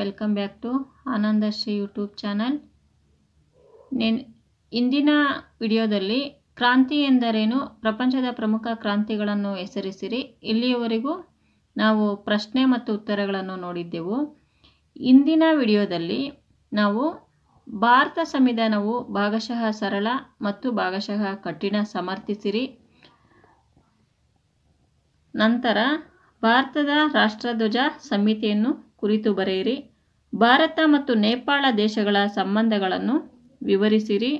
welcome back to Anandashree YouTube channel ನೆನ್ ಇಂದಿನ ವಿಡಿಯೋದಲ್ಲಿ ಕ್ರಾಂತಿ ಎಂದರೇನು ಪ್ರಪಂಚದ ಪ್ರಮುಖ ಕ್ರಾಂತಿಗಳನ್ನು ಹೆಸರಿಸಿರಿ ಇಲ್ಲಿಯವರೆಗೂ ನಾವು ಪ್ರಶ್ನೆ ಮತ್ತು ಉತ್ತರಗಳನ್ನು ನೋಡಿದ್ದೆವು ಇಂದಿನ ವಿಡಿಯೋದಲ್ಲಿ ನಾವು ಭಾರತ ಸಂವಿಧಾನವು ಭಾಗಶಃ ಸರಳ ಮತ್ತು ಭಾಗಶಃ ಕಠಿಣ ಸಮರ್ಥಿಸಿರಿ ನಂತರ ಭಾರತದ ರಾಷ್ಟ್ರಧ್ವಜ ಸಮಿತಿಯನ್ನು ಕುರಿತು ಬರೆಯಿರಿ ಭಾರತ ಮತ್ತು ನೇಪಾಳ ದೇಶಗಳ ಸಂಬಂಧಗಳನ್ನು ವಿವರಿಸಿರಿ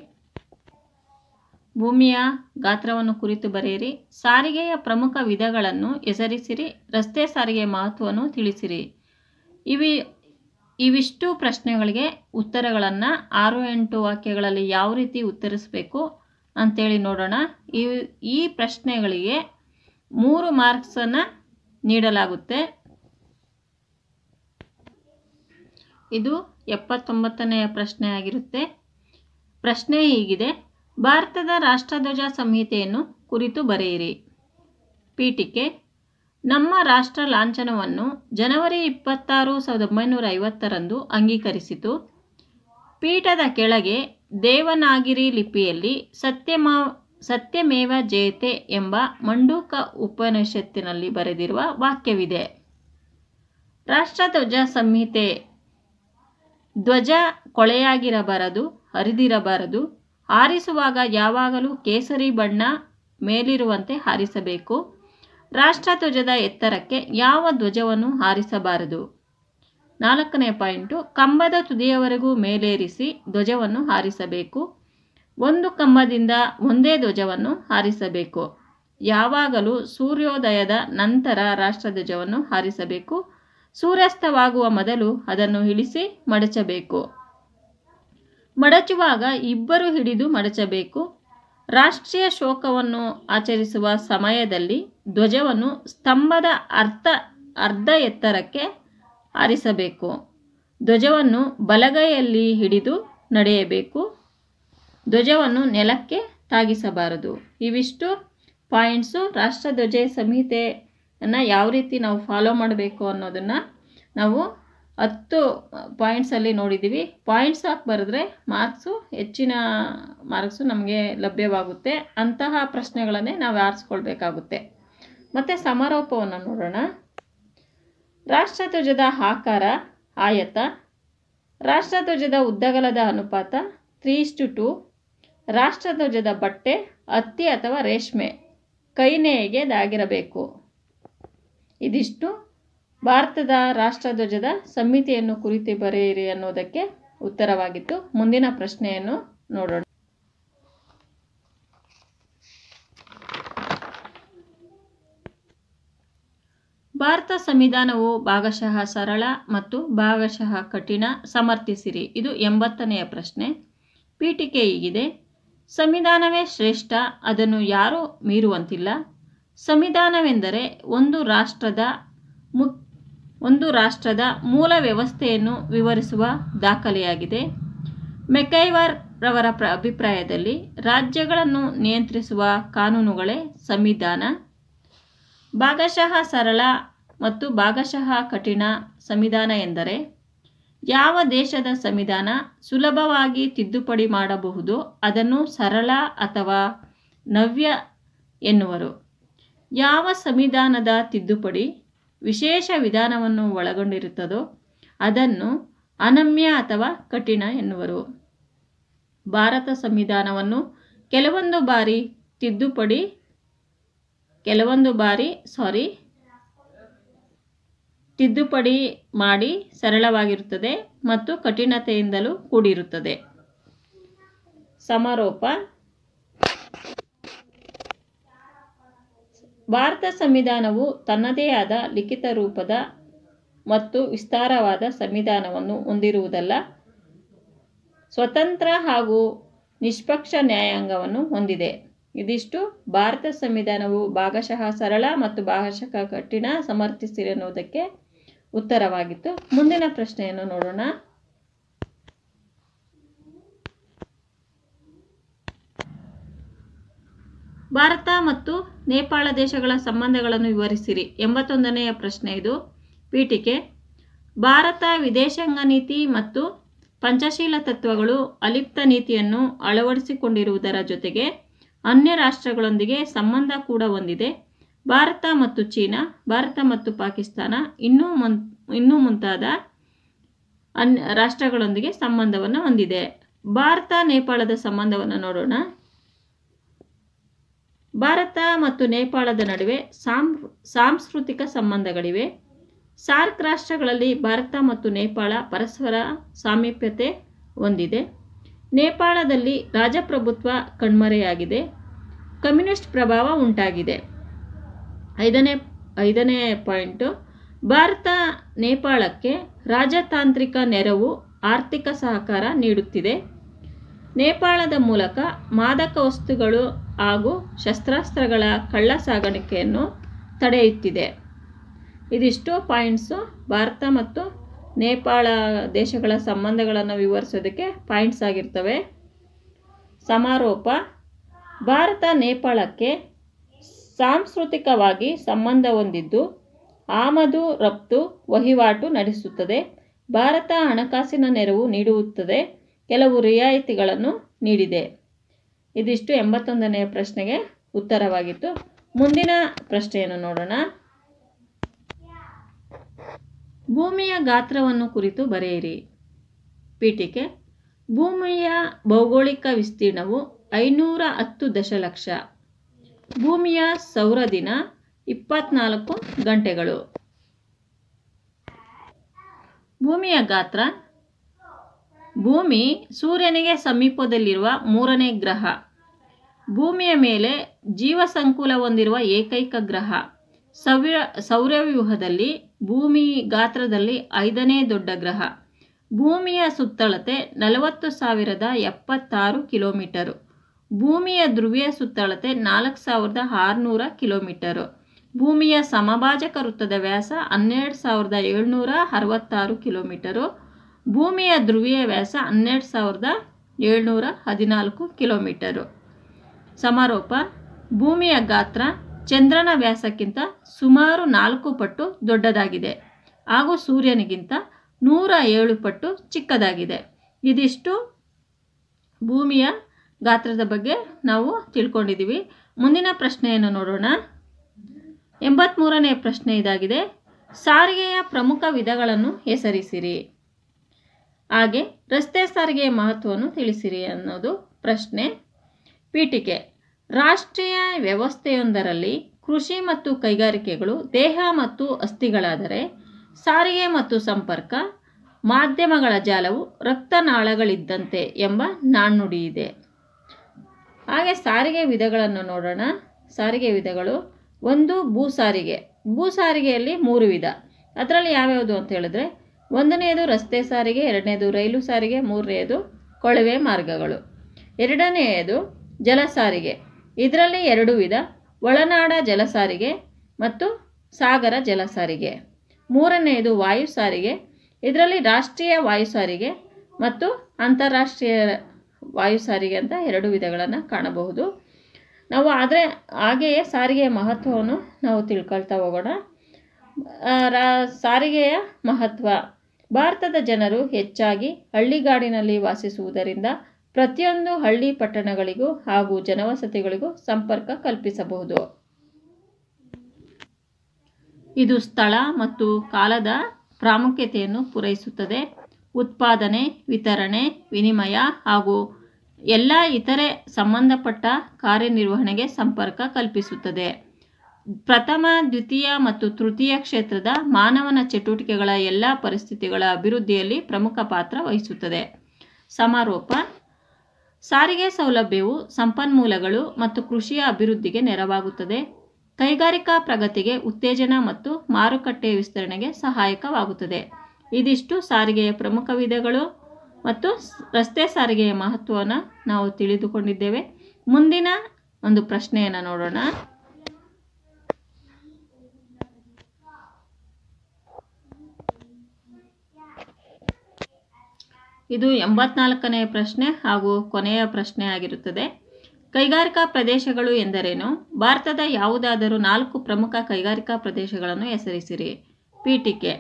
ಭೂಮಿಯ ಗಾತ್ರವನ್ನು ಕುರಿತು ಬರೆಯಿರಿ ಸಾರಿಗೆಯ ಪ್ರಮುಖ ವಿಧಗಳನ್ನು ಹೆಸರಿಸಿರಿ ರಸ್ತೆ ಸಾರಿಗೆಯ ಮಹತ್ವವನ್ನು ತಿಳಿಸಿರಿ ಇವಿ ಇವಿಷ್ಟು ಪ್ರಶ್ನೆಗಳಿಗೆ ಉತ್ತರಗಳನ್ನು ಆರು ಎಂಟು ವಾಕ್ಯಗಳಲ್ಲಿ ಯಾವ ರೀತಿ ಉತ್ತರಿಸಬೇಕು ಅಂಥೇಳಿ ನೋಡೋಣ ಈ ಈ ಪ್ರಶ್ನೆಗಳಿಗೆ ಮೂರು ಮಾರ್ಕ್ಸನ್ನು ನೀಡಲಾಗುತ್ತೆ ಇದು ಎಪ್ಪತ್ತೊಂಬತ್ತನೆಯ ಪ್ರಶ್ನೆ ಆಗಿರುತ್ತೆ ಪ್ರಶ್ನೆ ಹೀಗಿದೆ ಭಾರತದ ರಾಷ್ಟ್ರಧ್ವಜ ಸಂಹಿತೆಯನ್ನು ಕುರಿತು ಬರೆಯಿರಿ ಪೀಠಿಕೆ ನಮ್ಮ ರಾಷ್ಟ್ರ ಲಾಂಛನವನ್ನು ಜನವರಿ ಇಪ್ಪತ್ತಾರು ಸಾವಿರದ ಒಂಬೈನೂರ ಐವತ್ತರಂದು ಅಂಗೀಕರಿಸಿತು ಪೀಠದ ಕೆಳಗೆ ದೇವನಾಗಿರಿ ಲಿಪಿಯಲ್ಲಿ ಸತ್ಯಮ ಸತ್ಯಮೇವ ಜಯತೆ ಎಂಬ ಮಂಡೂಕ ಉಪನಿಷತ್ತಿನಲ್ಲಿ ಬರೆದಿರುವ ವಾಕ್ಯವಿದೆ ರಾಷ್ಟ್ರಧ್ವಜ ಸಂಹಿತೆ ಧ್ವಜ ಕೊಳೆಯಾಗಿರಬಾರದು ಹರಿದಿರಬಾರದು ಹಾರಿಸುವಾಗ ಯಾವಾಗಲೂ ಕೇಸರಿ ಬಣ್ಣ ಮೇಲಿರುವಂತೆ ಹಾರಿಸಬೇಕು ರಾಷ್ಟ್ರಧ್ವಜದ ಎತ್ತರಕ್ಕೆ ಯಾವ ಧ್ವಜವನ್ನು ಹಾರಿಸಬಾರದು ನಾಲ್ಕನೇ ಪಾಯಿಂಟು ಕಂಬದ ತುದಿಯವರೆಗೂ ಮೇಲೇರಿಸಿ ಧ್ವಜವನ್ನು ಹಾರಿಸಬೇಕು ಒಂದು ಕಂಬದಿಂದ ಒಂದೇ ಧ್ವಜವನ್ನು ಹಾರಿಸಬೇಕು ಯಾವಾಗಲೂ ಸೂರ್ಯೋದಯದ ನಂತರ ರಾಷ್ಟ್ರಧ್ವಜವನ್ನು ಹಾರಿಸಬೇಕು ಸೂರ್ಯಾಸ್ತವಾಗುವ ಮೊದಲು ಅದನ್ನು ಇಳಿಸಿ ಮಡಚಬೇಕು ಮಡಚುವಾಗ ಇಬ್ಬರು ಹಿಡಿದು ಮಡಚಬೇಕು ರಾಷ್ಟ್ರೀಯ ಶೋಕವನ್ನು ಆಚರಿಸುವ ಸಮಯದಲ್ಲಿ ಧ್ವಜವನ್ನು ಸ್ತಂಭದ ಅರ್ಥ ಅರ್ಧ ಎತ್ತರಕ್ಕೆ ಆರಿಸಬೇಕು ಧ್ವಜವನ್ನು ಬಲಗೈಯಲ್ಲಿ ಹಿಡಿದು ನಡೆಯಬೇಕು ಧ್ವಜವನ್ನು ನೆಲಕ್ಕೆ ತಾಗಿಸಬಾರದು ಇವಿಷ್ಟು ಪಾಯಿಂಟ್ಸು ರಾಷ್ಟ್ರಧ್ವಜ ಸಂಹಿತೆ ಅನ್ನು ಯಾವ ರೀತಿ ನಾವು ಫಾಲೋ ಮಾಡಬೇಕು ಅನ್ನೋದನ್ನು ನಾವು ಹತ್ತು ಪಾಯಿಂಟ್ಸಲ್ಲಿ ನೋಡಿದ್ದೀವಿ ಪಾಯಿಂಟ್ಸ್ ಹಾಕಿ ಬರೆದ್ರೆ ಮಾರ್ಕ್ಸು ಹೆಚ್ಚಿನ ಮಾರ್ಕ್ಸು ನಮಗೆ ಲಭ್ಯವಾಗುತ್ತೆ ಅಂತಹ ಪ್ರಶ್ನೆಗಳನ್ನೇ ನಾವು ಆರಿಸ್ಕೊಳ್ಬೇಕಾಗುತ್ತೆ ಮತ್ತು ಸಮಾರೋಪವನ್ನು ನೋಡೋಣ ರಾಷ್ಟ್ರಧ್ವಜದ ಆಕಾರ ಆಯತ ರಾಷ್ಟ್ರಧ್ವಜದ ಉದ್ದಗಲದ ಅನುಪಾತ ತ್ರೀ ಇಷ್ಟು ಟು ರಾಷ್ಟ್ರಧ್ವಜದ ಬಟ್ಟೆ ಹತ್ತಿ ಅಥವಾ ರೇಷ್ಮೆ ಕೈ ನೇಗೆದಾಗಿರಬೇಕು ಇದಿಷ್ಟು ಭಾರತದ ರಾಷ್ಟ್ರಧ್ವಜದ ಸಂಹಿತೆಯನ್ನು ಕುರಿತು ಬರೆಯಿರಿ ಅನ್ನೋದಕ್ಕೆ ಉತ್ತರವಾಗಿತ್ತು ಮುಂದಿನ ಪ್ರಶ್ನೆಯನ್ನು ನೋಡೋಣ ಭಾರತ ಸಂವಿಧಾನವು ಭಾಗಶಃ ಸರಳ ಮತ್ತು ಭಾಗಶಃ ಕಠಿಣ ಸಮರ್ಥಿಸಿರಿ ಇದು ಎಂಬತ್ತನೆಯ ಪ್ರಶ್ನೆ ಪೀಠಿಕೆ ಹೀಗಿದೆ ಸಂವಿಧಾನವೇ ಶ್ರೇಷ್ಠ ಅದನ್ನು ಯಾರೂ ಮೀರುವಂತಿಲ್ಲ ಸಂವಿಧಾನವೆಂದರೆ ಒಂದು ರಾಷ್ಟ್ರದ ಮುಕ್ ಒಂದು ರಾಷ್ಟ್ರದ ಮೂಲ ವ್ಯವಸ್ಥೆಯನ್ನು ವಿವರಿಸುವ ದಾಖಲೆಯಾಗಿದೆ ಮೆಕೈವರ್ ರವರ ಪ್ರ ಅಭಿಪ್ರಾಯದಲ್ಲಿ ರಾಜ್ಯಗಳನ್ನು ನಿಯಂತ್ರಿಸುವ ಕಾನೂನುಗಳೇ ಸಂವಿಧಾನ ಭಾಗಶಃ ಸರಳ ಮತ್ತು ಭಾಗಶಃ ಕಠಿಣ ಸಂವಿಧಾನ ಎಂದರೆ ಯಾವ ದೇಶದ ಸಂವಿಧಾನ ಸುಲಭವಾಗಿ ತಿದ್ದುಪಡಿ ಮಾಡಬಹುದು ಅದನ್ನು ಸರಳ ಅಥವಾ ನವ್ಯ ಎನ್ನುವರು ಯಾವ ಸಂವಿಧಾನದ ತಿದ್ದುಪಡಿ ವಿಶೇಷ ವಿಧಾನವನ್ನು ಒಳಗೊಂಡಿರುತ್ತದೋ ಅದನ್ನು ಅನಮ್ಯ ಅಥವಾ ಕಠಿಣ ಎನ್ನುವರು ಭಾರತ ಸಂವಿಧಾನವನ್ನು ಕೆಲವೊಂದು ಬಾರಿ ತಿದ್ದುಪಡಿ ಕೆಲವೊಂದು ಬಾರಿ ಸಾರಿ ತಿದ್ದುಪಡಿ ಮಾಡಿ ಸರಳವಾಗಿರುತ್ತದೆ ಮತ್ತು ಕಠಿಣತೆಯಿಂದಲೂ ಕೂಡಿರುತ್ತದೆ ಸಮಾರೋಪ ಭಾರತ ಸಂವಿಧಾನವು ತನ್ನದೇ ಆದ ಲಿಖಿತ ರೂಪದ ಮತ್ತು ವಿಸ್ತಾರವಾದ ಸಂವಿಧಾನವನ್ನು ಹೊಂದಿರುವುದಲ್ಲ ಸ್ವತಂತ್ರ ಹಾಗೂ ನಿಷ್ಪಕ್ಷ ನ್ಯಾಯಾಂಗವನ್ನು ಹೊಂದಿದೆ ಇದಿಷ್ಟು ಭಾರತ ಸಂವಿಧಾನವು ಭಾಗಶಃ ಸರಳ ಮತ್ತು ಭಾಗಶಃ ಕಠಿಣ ಸಮರ್ಥಿಸಿರೆನ್ನುವುದಕ್ಕೆ ಉತ್ತರವಾಗಿತ್ತು ಮುಂದಿನ ಪ್ರಶ್ನೆಯನ್ನು ನೋಡೋಣ ಭಾರತ ಮತ್ತು ನೇಪಾಳ ದೇಶಗಳ ಸಂಬಂಧಗಳನ್ನು ವಿವರಿಸಿರಿ ಎಂಬತ್ತೊಂದನೆಯ ಪ್ರಶ್ನೆ ಇದು ಪೀಠಿಕೆ ಭಾರತ ವಿದೇಶಾಂಗ ನೀತಿ ಮತ್ತು ಪಂಚಶೀಲ ತತ್ವಗಳು ಅಲಿಪ್ತ ನೀತಿಯನ್ನು ಅಳವಡಿಸಿಕೊಂಡಿರುವುದರ ಜೊತೆಗೆ ಅನ್ಯ ರಾಷ್ಟ್ರಗಳೊಂದಿಗೆ ಸಂಬಂಧ ಕೂಡ ಹೊಂದಿದೆ ಭಾರತ ಮತ್ತು ಚೀನಾ ಭಾರತ ಮತ್ತು ಪಾಕಿಸ್ತಾನ ಇನ್ನೂ ಮುನ್ ಇನ್ನೂ ಮುಂತಾದ ಅನ್ ರಾಷ್ಟ್ರಗಳೊಂದಿಗೆ ಸಂಬಂಧವನ್ನು ಹೊಂದಿದೆ ಭಾರತ ನೇಪಾಳದ ಸಂಬಂಧವನ್ನು ನೋಡೋಣ ಭಾರತ ಮತ್ತು ನೇಪಾಳದ ನಡುವೆ ಸಾಂ ಸಾಂಸ್ಕೃತಿಕ ಸಂಬಂಧಗಳಿವೆ ಸಾರ್ಕ್ ರಾಷ್ಟ್ರಗಳಲ್ಲಿ ಭಾರತ ಮತ್ತು ನೇಪಾಳ ಪರಸ್ಪರ ಸಾಮೀಪ್ಯತೆ ಹೊಂದಿದೆ ನೇಪಾಳದಲ್ಲಿ ರಾಜಪ್ರಭುತ್ವ ಕಣ್ಮರೆಯಾಗಿದೆ ಕಮ್ಯುನಿಸ್ಟ್ ಪ್ರಭಾವ ಉಂಟಾಗಿದೆ ಐದನೇ ಐದನೇ ಪಾಯಿಂಟು ಭಾರತ ನೇಪಾಳಕ್ಕೆ ರಾಜತಾಂತ್ರಿಕ ನೆರವು ಆರ್ಥಿಕ ಸಹಕಾರ ನೀಡುತ್ತಿದೆ ನೇಪಾಳದ ಮೂಲಕ ಮಾದಕ ವಸ್ತುಗಳು ಹಾಗೂ ಶಸ್ತ್ರಾಸ್ತ್ರಗಳ ಕಳ್ಳ ಸಾಗಾಣಿಕೆಯನ್ನು ತಡೆಯುತ್ತಿದೆ ಇದಿಷ್ಟು ಪಾಯಿಂಟ್ಸು ಭಾರತ ಮತ್ತು ನೇಪಾಳ ದೇಶಗಳ ಸಂಬಂಧಗಳನ್ನು ವಿವರಿಸೋದಕ್ಕೆ ಪಾಯಿಂಟ್ಸ್ ಆಗಿರ್ತವೆ ಸಮಾರೋಪ ಭಾರತ ನೇಪಾಳಕ್ಕೆ ಸಾಂಸ್ಕೃತಿಕವಾಗಿ ಸಂಬಂಧ ಹೊಂದಿದ್ದು ಆಮದು ರಫ್ತು ವಹಿವಾಟು ನಡೆಸುತ್ತದೆ ಭಾರತ ಹಣಕಾಸಿನ ನೆರವು ನೀಡುತ್ತದೆ ಕೆಲವು ರಿಯಾಯಿತಿಗಳನ್ನು ನೀಡಿದೆ ಇದಿಷ್ಟು ಎಂಬತ್ತೊಂದನೆಯ ಪ್ರಶ್ನೆಗೆ ಉತ್ತರವಾಗಿತ್ತು ಮುಂದಿನ ಪ್ರಶ್ನೆಯನ್ನು ನೋಡೋಣ ಭೂಮಿಯ ಗಾತ್ರವನ್ನು ಕುರಿತು ಬರೆಯಿರಿ ಪೀಠಿಕೆ ಭೂಮಿಯ ಭೌಗೋಳಿಕ ವಿಸ್ತೀರ್ಣವು ಐನೂರ ಹತ್ತು ದಶಲಕ್ಷ ಭೂಮಿಯ ಸೌರ ದಿನ ಇಪ್ಪತ್ನಾಲ್ಕು ಗಂಟೆಗಳು ಭೂಮಿಯ ಗಾತ್ರ ಭೂಮಿ ಸೂರ್ಯನಿಗೆ ಸಮೀಪದಲ್ಲಿರುವ ಮೂರನೇ ಗ್ರಹ ಭೂಮಿಯ ಮೇಲೆ ಜೀವ ಸಂಕುಲ ಹೊಂದಿರುವ ಏಕೈಕ ಗ್ರಹ ಸೌರ ಸೌರವ್ಯೂಹದಲ್ಲಿ ಭೂಮಿ ಗಾತ್ರದಲ್ಲಿ ಐದನೇ ದೊಡ್ಡ ಗ್ರಹ ಭೂಮಿಯ ಸುತ್ತಳತೆ ನಲವತ್ತು ಸಾವಿರದ ಎಪ್ಪತ್ತಾರು ಕಿಲೋಮೀಟರು ಭೂಮಿಯ ಧ್ರುವೀಯ ಸುತ್ತಳತೆ ನಾಲ್ಕು ಸಾವಿರದ ಆರುನೂರ ಕಿಲೋಮೀಟರು ಭೂಮಿಯ ಸಮಭಾಜಕ ವೃತ್ತದ ವ್ಯಾಸ ಹನ್ನೆರಡು ಸಾವಿರದ ಏಳ್ನೂರ ಅರವತ್ತಾರು ಕಿಲೋಮೀಟರು ಭೂಮಿಯ ಧ್ರುವೀಯ ವ್ಯಾಸ ಹನ್ನೆರಡು ಸಾವಿರದ ಏಳ್ನೂರ ಹದಿನಾಲ್ಕು ಕಿಲೋಮೀಟರು ಸಮಾರೋಪ ಭೂಮಿಯ ಗಾತ್ರ ಚಂದ್ರನ ವ್ಯಾಸಕ್ಕಿಂತ ಸುಮಾರು ನಾಲ್ಕು ಪಟ್ಟು ದೊಡ್ಡದಾಗಿದೆ ಹಾಗೂ ಸೂರ್ಯನಿಗಿಂತ ನೂರ ಏಳು ಪಟ್ಟು ಚಿಕ್ಕದಾಗಿದೆ ಇದಿಷ್ಟು ಭೂಮಿಯ ಗಾತ್ರದ ಬಗ್ಗೆ ನಾವು ತಿಳ್ಕೊಂಡಿದ್ದೀವಿ ಮುಂದಿನ ಪ್ರಶ್ನೆಯನ್ನು ನೋಡೋಣ ಎಂಬತ್ತ್ಮೂರನೇ ಪ್ರಶ್ನೆ ಇದಾಗಿದೆ ಸಾರಿಗೆಯ ಪ್ರಮುಖ ವಿಧಗಳನ್ನು ಹೆಸರಿಸಿರಿ ಹಾಗೆ ರಸ್ತೆ ಸಾರಿಗೆಯ ಮಹತ್ವವನ್ನು ತಿಳಿಸಿರಿ ಅನ್ನೋದು ಪ್ರಶ್ನೆ ಪೀಠಿಕೆ ರಾಷ್ಟ್ರೀಯ ವ್ಯವಸ್ಥೆಯೊಂದರಲ್ಲಿ ಕೃಷಿ ಮತ್ತು ಕೈಗಾರಿಕೆಗಳು ದೇಹ ಮತ್ತು ಅಸ್ಥಿಗಳಾದರೆ ಸಾರಿಗೆ ಮತ್ತು ಸಂಪರ್ಕ ಮಾಧ್ಯಮಗಳ ಜಾಲವು ರಕ್ತನಾಳಗಳಿದ್ದಂತೆ ಎಂಬ ನಾಣ್ಣುಡಿ ಇದೆ ಹಾಗೆ ಸಾರಿಗೆ ವಿಧಗಳನ್ನು ನೋಡೋಣ ಸಾರಿಗೆ ವಿಧಗಳು ಒಂದು ಭೂ ಸಾರಿಗೆ ಭೂ ಸಾರಿಗೆಯಲ್ಲಿ ಮೂರು ವಿಧ ಅದರಲ್ಲಿ ಯಾವ್ಯಾವುದು ಅಂತ ಹೇಳಿದ್ರೆ ಒಂದನೆಯದು ರಸ್ತೆ ಸಾರಿಗೆ ಎರಡನೇದು ರೈಲು ಸಾರಿಗೆ ಮೂರನೆಯದು ಕೊಳವೆ ಮಾರ್ಗಗಳು ಎರಡನೆಯದು ಜಲಸಾರಿಗೆ ಇದರಲ್ಲಿ ಎರಡು ವಿಧ ಒಳನಾಡ ಜಲಸಾರಿಗೆ ಮತ್ತು ಸಾಗರ ಜಲಸಾರಿಗೆ ಮೂರನೆಯದು ವಾಯು ಸಾರಿಗೆ ಇದರಲ್ಲಿ ರಾಷ್ಟ್ರೀಯ ವಾಯು ಸಾರಿಗೆ ಮತ್ತು ಅಂತಾರಾಷ್ಟ್ರೀಯ ವಾಯು ಸಾರಿಗೆ ಅಂತ ಎರಡು ವಿಧಗಳನ್ನು ಕಾಣಬಹುದು ನಾವು ಆದರೆ ಹಾಗೆಯೇ ಸಾರಿಗೆಯ ಮಹತ್ವವನ್ನು ನಾವು ತಿಳ್ಕೊಳ್ತಾ ಹೋಗೋಣ ರಾ ಸಾರಿಗೆಯ ಮಹತ್ವ ಭಾರತದ ಜನರು ಹೆಚ್ಚಾಗಿ ಹಳ್ಳಿಗಾಡಿನಲ್ಲಿ ವಾಸಿಸುವುದರಿಂದ ಪ್ರತಿಯೊಂದು ಹಳ್ಳಿ ಪಟ್ಟಣಗಳಿಗೂ ಹಾಗೂ ಜನವಸತಿಗಳಿಗೂ ಸಂಪರ್ಕ ಕಲ್ಪಿಸಬಹುದು ಇದು ಸ್ಥಳ ಮತ್ತು ಕಾಲದ ಪ್ರಾಮುಖ್ಯತೆಯನ್ನು ಪೂರೈಸುತ್ತದೆ ಉತ್ಪಾದನೆ ವಿತರಣೆ ವಿನಿಮಯ ಹಾಗೂ ಎಲ್ಲ ಇತರೆ ಸಂಬಂಧಪಟ್ಟ ಕಾರ್ಯನಿರ್ವಹಣೆಗೆ ಸಂಪರ್ಕ ಕಲ್ಪಿಸುತ್ತದೆ ಪ್ರಥಮ ದ್ವಿತೀಯ ಮತ್ತು ತೃತೀಯ ಕ್ಷೇತ್ರದ ಮಾನವನ ಚಟುವಟಿಕೆಗಳ ಎಲ್ಲ ಪರಿಸ್ಥಿತಿಗಳ ಅಭಿವೃದ್ಧಿಯಲ್ಲಿ ಪ್ರಮುಖ ಪಾತ್ರ ವಹಿಸುತ್ತದೆ ಸಮಾರೋಪ ಸಾರಿಗೆ ಸೌಲಭ್ಯವು ಸಂಪನ್ಮೂಲಗಳು ಮತ್ತು ಕೃಷಿಯ ಅಭಿವೃದ್ಧಿಗೆ ನೆರವಾಗುತ್ತದೆ ಕೈಗಾರಿಕಾ ಪ್ರಗತಿಗೆ ಉತ್ತೇಜನ ಮತ್ತು ಮಾರುಕಟ್ಟೆ ವಿಸ್ತರಣೆಗೆ ಸಹಾಯಕವಾಗುತ್ತದೆ ಇದಿಷ್ಟು ಸಾರಿಗೆಯ ಪ್ರಮುಖ ವಿಧಗಳು ಮತ್ತು ರಸ್ತೆ ಸಾರಿಗೆಯ ಮಹತ್ವವನ್ನು ನಾವು ತಿಳಿದುಕೊಂಡಿದ್ದೇವೆ ಮುಂದಿನ ಒಂದು ಪ್ರಶ್ನೆಯನ್ನು ನೋಡೋಣ ಇದು ಎಂಬತ್ನಾಲ್ಕನೆಯ ಪ್ರಶ್ನೆ ಹಾಗೂ ಕೊನೆಯ ಪ್ರಶ್ನೆ ಆಗಿರುತ್ತದೆ ಕೈಗಾರಿಕಾ ಪ್ರದೇಶಗಳು ಎಂದರೇನು ಭಾರತದ ಯಾವುದಾದರೂ ನಾಲ್ಕು ಪ್ರಮುಖ ಕೈಗಾರಿಕಾ ಪ್ರದೇಶಗಳನ್ನು ಹೆಸರಿಸಿರಿ ಪೀಠಿಕೆ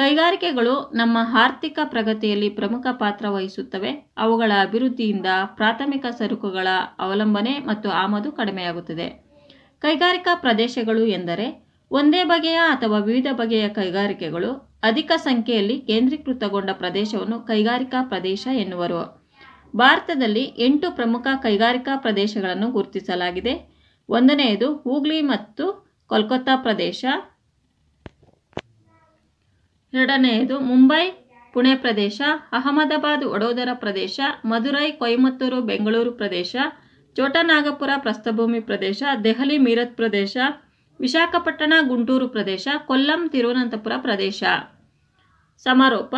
ಕೈಗಾರಿಕೆಗಳು ನಮ್ಮ ಆರ್ಥಿಕ ಪ್ರಗತಿಯಲ್ಲಿ ಪ್ರಮುಖ ಪಾತ್ರ ವಹಿಸುತ್ತವೆ ಅವುಗಳ ಅಭಿವೃದ್ಧಿಯಿಂದ ಪ್ರಾಥಮಿಕ ಸರಕುಗಳ ಅವಲಂಬನೆ ಮತ್ತು ಆಮದು ಕಡಿಮೆಯಾಗುತ್ತದೆ ಕೈಗಾರಿಕಾ ಪ್ರದೇಶಗಳು ಎಂದರೆ ಒಂದೇ ಬಗೆಯ ಅಥವಾ ವಿವಿಧ ಬಗೆಯ ಕೈಗಾರಿಕೆಗಳು ಅಧಿಕ ಸಂಖ್ಯೆಯಲ್ಲಿ ಕೇಂದ್ರೀಕೃತಗೊಂಡ ಪ್ರದೇಶವನ್ನು ಕೈಗಾರಿಕಾ ಪ್ರದೇಶ ಎನ್ನುವರು ಭಾರತದಲ್ಲಿ ಎಂಟು ಪ್ರಮುಖ ಕೈಗಾರಿಕಾ ಪ್ರದೇಶಗಳನ್ನು ಗುರುತಿಸಲಾಗಿದೆ ಒಂದನೆಯದು ಹೂಗ್ಲಿ ಮತ್ತು ಕೋಲ್ಕತ್ತಾ ಪ್ರದೇಶ ಎರಡನೆಯದು ಮುಂಬೈ ಪುಣೆ ಪ್ರದೇಶ ಅಹಮದಾಬಾದ್ ವಡೋದರ ಪ್ರದೇಶ ಮಧುರೈ ಕೊಯಮತ್ತೂರು ಬೆಂಗಳೂರು ಪ್ರದೇಶ ಚೋಟನಾಗಪುರ ಪ್ರಸ್ಥಭೂಮಿ ಪ್ರದೇಶ ದೆಹಲಿ ಮೀರತ್ ಪ್ರದೇಶ ವಿಶಾಖಪಟ್ಟಣ ಗುಂಟೂರು ಪ್ರದೇಶ ಕೊಲ್ಲಂ ತಿರುವನಂತಪುರ ಪ್ರದೇಶ ಸಮಾರೋಪ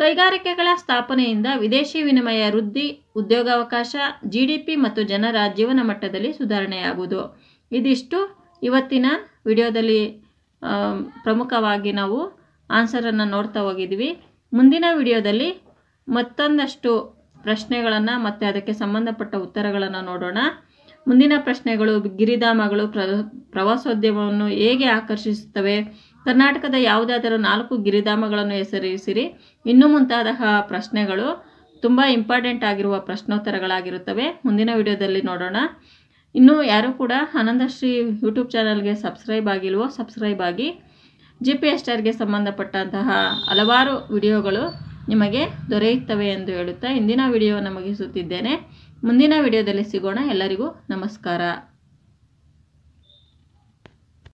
ಕೈಗಾರಿಕೆಗಳ ಸ್ಥಾಪನೆಯಿಂದ ವಿದೇಶಿ ವಿನಿಮಯ ವೃದ್ಧಿ ಉದ್ಯೋಗಾವಕಾಶ ಜಿಡಿಪಿ ಮತ್ತು ಜನರ ಜೀವನ ಮಟ್ಟದಲ್ಲಿ ಸುಧಾರಣೆಯಾಗುವುದು ಇದಿಷ್ಟು ಇವತ್ತಿನ ವಿಡಿಯೋದಲ್ಲಿ ಪ್ರಮುಖವಾಗಿ ನಾವು ಆನ್ಸರನ್ನು ನೋಡ್ತಾ ಹೋಗಿದ್ವಿ ಮುಂದಿನ ವಿಡಿಯೋದಲ್ಲಿ ಮತ್ತೊಂದಷ್ಟು ಪ್ರಶ್ನೆಗಳನ್ನು ಮತ್ತು ಅದಕ್ಕೆ ಸಂಬಂಧಪಟ್ಟ ಉತ್ತರಗಳನ್ನು ನೋಡೋಣ ಮುಂದಿನ ಪ್ರಶ್ನೆಗಳು ಗಿರಿಧಾಮಗಳು ಪ್ರ ಪ್ರವಾಸೋದ್ಯಮವನ್ನು ಹೇಗೆ ಆಕರ್ಷಿಸುತ್ತವೆ ಕರ್ನಾಟಕದ ಯಾವುದಾದರೂ ನಾಲ್ಕು ಗಿರಿಧಾಮಗಳನ್ನು ಹೆಸರಿಸಿರಿ ಇನ್ನು ಮುಂತಾದ ಪ್ರಶ್ನೆಗಳು ತುಂಬ ಇಂಪಾರ್ಟೆಂಟ್ ಆಗಿರುವ ಪ್ರಶ್ನೋತ್ತರಗಳಾಗಿರುತ್ತವೆ ಮುಂದಿನ ವಿಡಿಯೋದಲ್ಲಿ ನೋಡೋಣ ಇನ್ನೂ ಯಾರೂ ಕೂಡ ಆನಂದಶ್ರೀ ಯೂಟ್ಯೂಬ್ ಚಾನಲ್ಗೆ ಸಬ್ಸ್ಕ್ರೈಬ್ ಆಗಿಲ್ವೋ ಸಬ್ಸ್ಕ್ರೈಬ್ ಆಗಿ ಜಿ ಪಿ ಎಸ್ಟರ್ಗೆ ಸಂಬಂಧಪಟ್ಟಂತಹ ಹಲವಾರು ವಿಡಿಯೋಗಳು ನಿಮಗೆ ದೊರೆಯುತ್ತವೆ ಎಂದು ಹೇಳುತ್ತಾ ಇಂದಿನ ವಿಡಿಯೋವನ್ನು ಮುಗಿಸುತ್ತಿದ್ದೇನೆ ಮುಂದಿನ ವಿಡಿಯೋದಲ್ಲಿ ಸಿಗೋಣ ಎಲ್ಲರಿಗೂ ನಮಸ್ಕಾರ